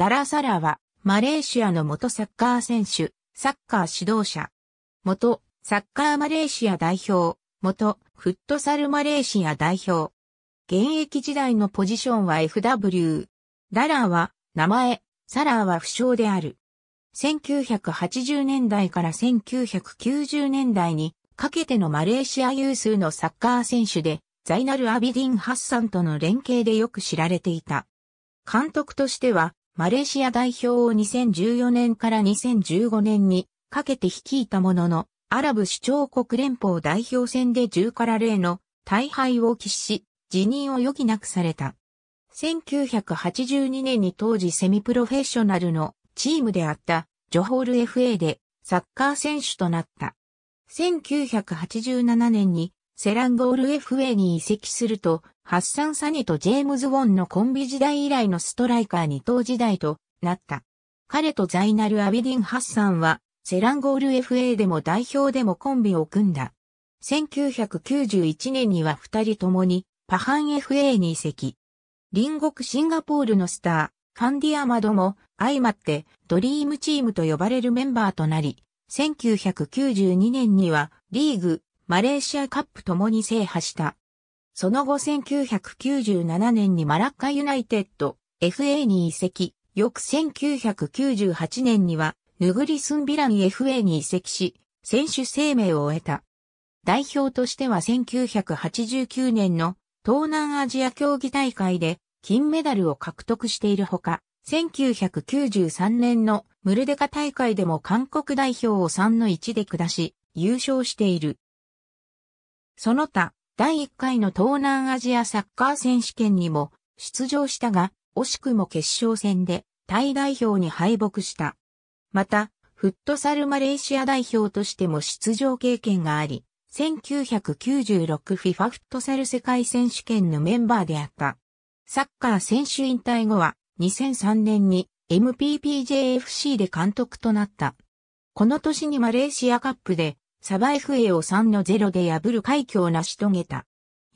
ダラサラは、マレーシアの元サッカー選手、サッカー指導者、元サッカーマレーシア代表、元フットサルマレーシア代表。現役時代のポジションは FW。ダラーは名前、サラーは不詳である。1980年代から1990年代にかけてのマレーシア有数のサッカー選手で、ザイナル・アビディン・ハッサンとの連携でよく知られていた。監督としては、マレーシア代表を2014年から2015年にかけて率いたものの、アラブ首長国連邦代表戦で10から0の大敗を喫し、辞任を余儀なくされた。1982年に当時セミプロフェッショナルのチームであったジョホール FA でサッカー選手となった。1987年にセランゴール FA に移籍するとハッサン・サニとジェームズ・ウォンのコンビ時代以来のストライカー二頭時代となった。彼とザイナル・アビディン・ハッサンは、セランゴール FA でも代表でもコンビを組んだ。1991年には二人ともに、パハン FA に移籍。隣国シンガポールのスター、ファンディアマドも相まってドリームチームと呼ばれるメンバーとなり、1992年にはリーグ、マレーシアカップともに制覇した。その後1997年にマラッカユナイテッド FA に移籍、翌1998年にはヌグリスンビラン FA に移籍し、選手生命を終えた。代表としては1989年の東南アジア競技大会で金メダルを獲得しているほか、1993年のムルデカ大会でも韓国代表を3の1で下し、優勝している。その他、第1回の東南アジアサッカー選手権にも出場したが、惜しくも決勝戦でタイ代表に敗北した。また、フットサルマレーシア代表としても出場経験があり、1996FIFA フットサル世界選手権のメンバーであった。サッカー選手引退後は2003年に MPPJFC で監督となった。この年にマレーシアカップでサバ f フを3の0で破る快挙を成し遂げた。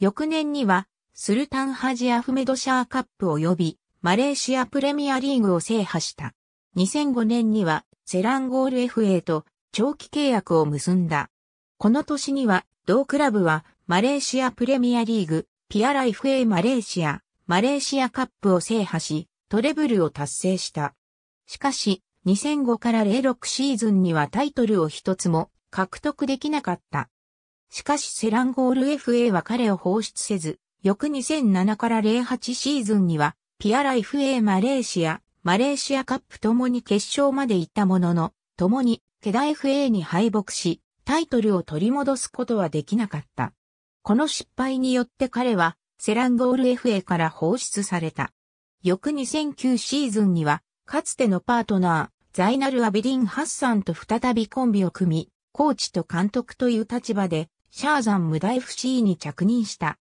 翌年には、スルタンハジアフメドシャーカップ及び、マレーシアプレミアリーグを制覇した。2005年には、セランゴール FA と長期契約を結んだ。この年には、同クラブは、マレーシアプレミアリーグ、ピアライフ a マレーシア、マレーシアカップを制覇し、トレブルを達成した。しかし、2005から06シーズンにはタイトルを一つも獲得できなかった。しかしセランゴール FA は彼を放出せず、翌2007から08シーズンには、ピアライ FA マレーシア、マレーシアカップともに決勝まで行ったものの、共に、ケダ FA に敗北し、タイトルを取り戻すことはできなかった。この失敗によって彼は、セランゴール FA から放出された。翌2009シーズンには、かつてのパートナー、ザイナル・アビディン・ハッサンと再びコンビを組み、コーチと監督という立場で、シャーザン無大 FC に着任した。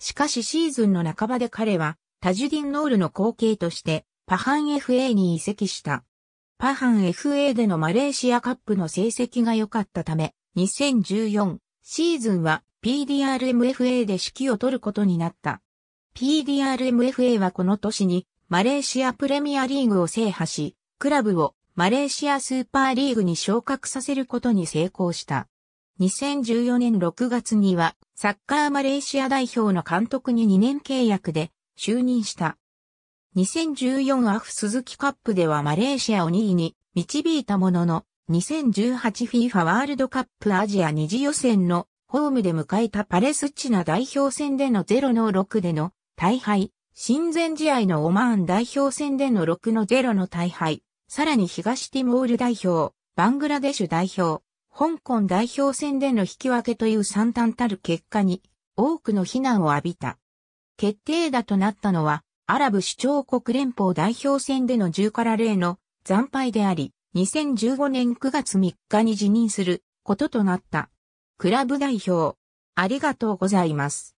しかしシーズンの半ばで彼は、タジュディン・ノールの後継として、パハン FA に移籍した。パハン FA でのマレーシアカップの成績が良かったため、2014シーズンは PDRMFA で指揮を取ることになった。PDRMFA はこの年にマレーシアプレミアリーグを制覇し、クラブをマレーシアスーパーリーグに昇格させることに成功した。2014年6月には、サッカーマレーシア代表の監督に2年契約で就任した。2014アフ鈴木カップではマレーシアを2位に導いたものの、2018FIFA ワールドカップアジア2次予選のホームで迎えたパレスチナ代表戦での0の6での大敗、親善試合のオマーン代表戦での6の0の大敗、さらに東ティモール代表、バングラデシュ代表、香港代表戦での引き分けという惨憺たる結果に多くの非難を浴びた。決定打となったのは、アラブ首長国連邦代表戦での10から0の惨敗であり、2015年9月3日に辞任することとなった。クラブ代表、ありがとうございます。